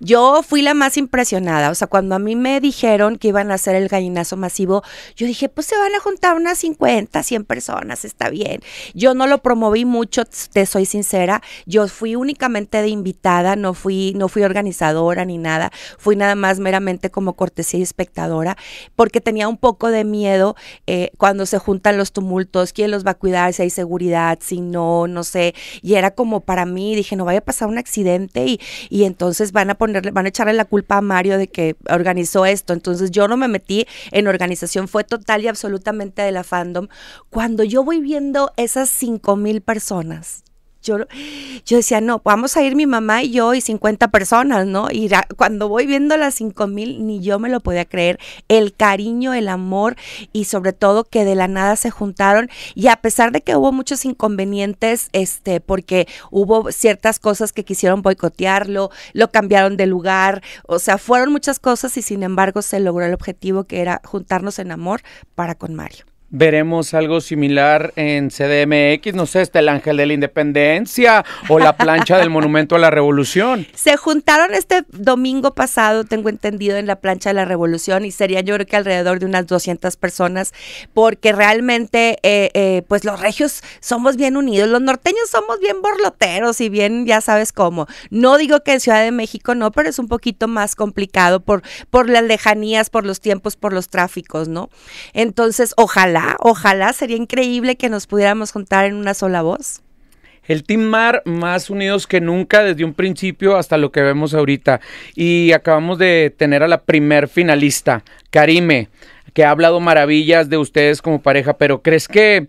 Yo fui la más impresionada, o sea, cuando a mí me dijeron que iban a hacer el gallinazo masivo, yo dije, pues se van a juntar unas 50, 100 personas, está bien. Yo no lo promoví mucho, te soy sincera, yo fui únicamente de invitada, no fui, no fui organizadora ni nada, fui nada más meramente como cortesía y espectadora, porque tenía un poco de miedo eh, cuando se juntan los tumultos, quién los va a cuidar, si hay seguridad, si no, no sé, y era como para mí, dije, no vaya a pasar un accidente y, y entonces van a van a echarle la culpa a Mario de que organizó esto. Entonces yo no me metí en organización, fue total y absolutamente de la fandom. Cuando yo voy viendo esas cinco mil personas, yo, yo decía, no, vamos a ir mi mamá y yo y 50 personas, ¿no? Y cuando voy viendo las cinco mil, ni yo me lo podía creer. El cariño, el amor y sobre todo que de la nada se juntaron. Y a pesar de que hubo muchos inconvenientes, este, porque hubo ciertas cosas que quisieron boicotearlo, lo cambiaron de lugar, o sea, fueron muchas cosas y sin embargo se logró el objetivo que era juntarnos en amor para con Mario veremos algo similar en CDMX, no sé, este el Ángel de la Independencia o la plancha del Monumento a la Revolución. Se juntaron este domingo pasado, tengo entendido, en la plancha de la Revolución y sería yo creo que alrededor de unas 200 personas, porque realmente, eh, eh, pues los regios somos bien unidos, los norteños somos bien borloteros y bien, ya sabes cómo. No digo que en Ciudad de México no, pero es un poquito más complicado por, por las lejanías, por los tiempos, por los tráficos, ¿no? Entonces, ojalá ojalá, sería increíble que nos pudiéramos contar en una sola voz. El Team Mar más unidos que nunca desde un principio hasta lo que vemos ahorita. Y acabamos de tener a la primer finalista, Karime, que ha hablado maravillas de ustedes como pareja, pero ¿crees que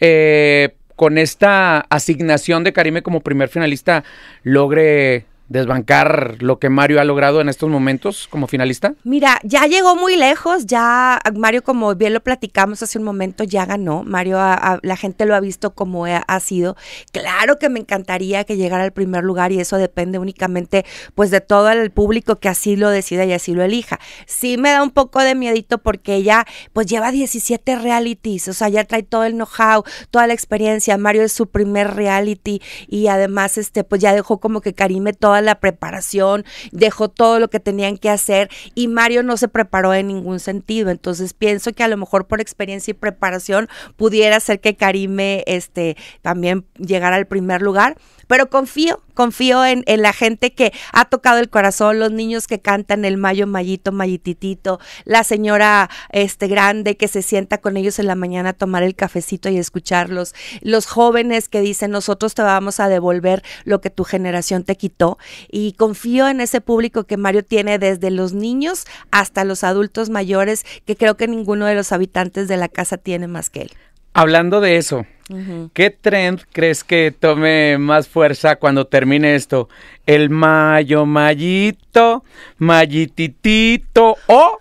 eh, con esta asignación de Karime como primer finalista logre desbancar lo que Mario ha logrado en estos momentos como finalista? Mira, ya llegó muy lejos, ya Mario, como bien lo platicamos hace un momento, ya ganó. Mario, la gente lo ha visto como ha sido. Claro que me encantaría que llegara al primer lugar y eso depende únicamente pues de todo el público que así lo decida y así lo elija. Sí me da un poco de miedito porque ella pues lleva 17 realities, o sea, ya trae todo el know-how, toda la experiencia. Mario es su primer reality y además este pues ya dejó como que Karime todo la preparación, dejó todo lo que tenían que hacer y Mario no se preparó en ningún sentido. Entonces pienso que a lo mejor por experiencia y preparación pudiera ser que Karime este, también llegara al primer lugar, pero confío, confío en, la gente que ha tocado el corazón, los niños que cantan el mayo, mayito, mayititito, la señora este, grande que se sienta con ellos en la mañana a tomar el cafecito y escucharlos, los jóvenes que dicen nosotros te vamos a devolver lo que tu generación te quitó. Y confío en ese público que Mario tiene desde los niños hasta los adultos mayores, que creo que ninguno de los habitantes de la casa tiene más que él. Hablando de eso, ¿Qué trend crees que tome más fuerza cuando termine esto? ¿El mayo, mayito, mayititito o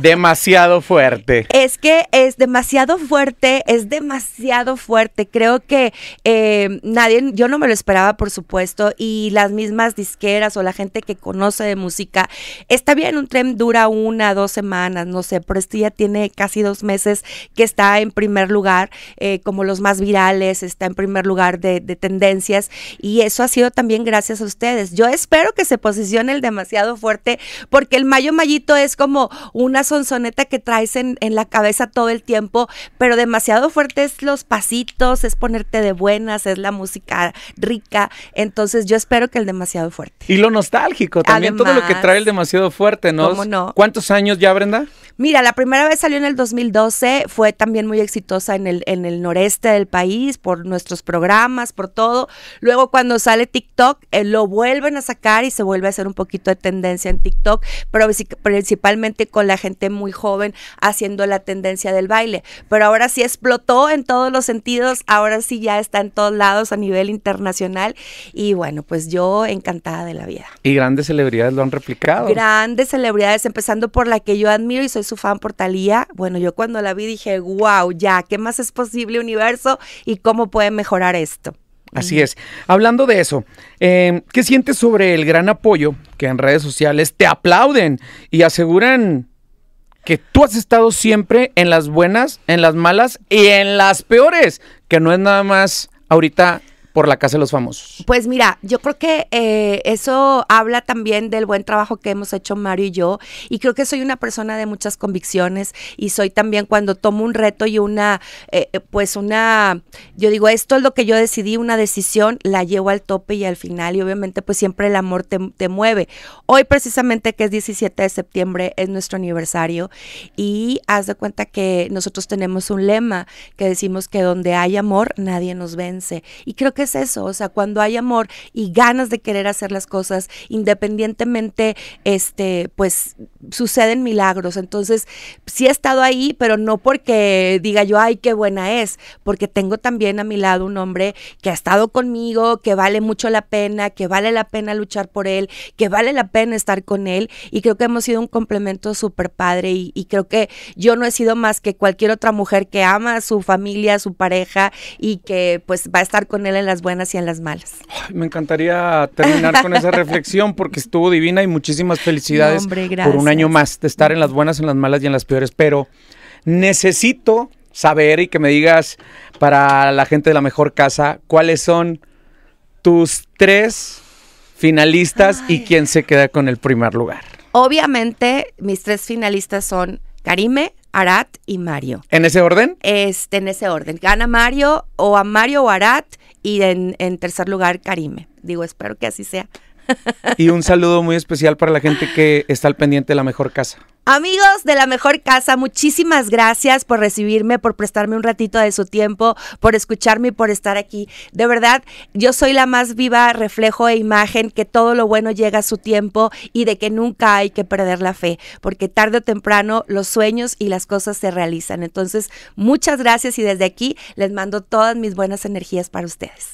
demasiado fuerte. Es que es demasiado fuerte, es demasiado fuerte. Creo que eh, nadie, yo no me lo esperaba, por supuesto, y las mismas disqueras o la gente que conoce de música, está bien, un tren dura una, dos semanas, no sé, pero este ya tiene casi dos meses que está en primer lugar, eh, como los más virales, está en primer lugar de, tendencias, y eso ha sido también gracias a ustedes. Yo espero que se posicione el demasiado fuerte, porque el Mayo Mayito es como, una sonsoneta que traes en, la cabeza todo el tiempo, pero demasiado fuerte es los pasitos, es ponerte de buenas, es la música rica. Entonces yo espero que el demasiado fuerte. Y lo nostálgico, también todo lo que trae el demasiado fuerte, ¿no? ¿Cómo no? no cuántos años ya, Brenda? Mira, la primera vez salió en el 2012, fue también muy exitosa en el, en el noreste del país, por nuestros programas, por todo. Luego cuando sale TikTok, eh, lo vuelven a sacar y se vuelve a hacer un poquito de tendencia en TikTok, pero principalmente con la gente muy joven haciendo la tendencia del baile. Pero ahora sí explotó en todos los sentidos, ahora sí ya está en todos lados a nivel internacional y bueno, pues yo encantada de la vida. Y grandes celebridades lo han replicado. Grandes celebridades, empezando por la que yo admiro y soy su fan por Talía. Bueno, yo cuando la vi dije, wow, ya, ¿qué más es posible universo y cómo puede mejorar esto? Así es. Hablando de eso, em, ¿qué sientes sobre el gran apoyo que en redes sociales te aplauden y aseguran que tú has estado siempre en las buenas, en las malas y en las peores? Que no es nada más ahorita por la Casa de los Famosos? Pues mira, yo creo que eh, eso habla también del buen trabajo que hemos hecho Mario y yo, y creo que soy una persona de muchas convicciones y soy también cuando tomo un reto y una, eh, eh, pues una, yo digo, esto es lo que yo decidí, una decisión, la llevo al tope y al final, y obviamente pues siempre el amor te, te mueve. Hoy precisamente que es 17 de septiembre es nuestro aniversario y haz de cuenta que nosotros tenemos un lema que decimos que donde hay amor nadie nos vence, y creo que es eso, o sea, cuando hay amor y ganas de querer hacer las cosas, independientemente, este, pues suceden milagros. Entonces, sí he estado ahí, pero no porque diga yo, ay, qué buena es, porque tengo también a mi lado un hombre que ha estado conmigo, que vale mucho la pena, que vale la pena luchar por él, que vale la pena estar con él. Y creo que hemos sido un complemento súper padre y, creo que yo no he sido más que cualquier otra mujer que ama a su familia, a su pareja y que pues va a estar con él en la las buenas y en las malas. me encantaría terminar con esa reflexión porque estuvo divina y muchísimas felicidades por un año más de estar en las buenas, en las malas y en las peores. Pero necesito saber y que me digas para la gente de la mejor casa cuáles son tus tres finalistas y quién se queda con el primer lugar. Obviamente mis tres finalistas son Karime, Arat y Mario. ¿En ese orden? Este, en ese orden. Gana Mario o a Mario o Arat y en, en tercer lugar Karime. Digo, espero que así sea y un saludo muy especial para la gente que está al pendiente de la mejor casa. Amigos de la mejor casa, muchísimas gracias por recibirme, por prestarme un ratito de su tiempo, por escucharme y por estar aquí. De verdad, yo soy la más viva reflejo e imagen que todo lo bueno llega a su tiempo y de que nunca hay que perder la fe, porque tarde o temprano los sueños y las cosas se realizan. Entonces, muchas gracias y desde aquí les mando todas mis buenas energías para ustedes.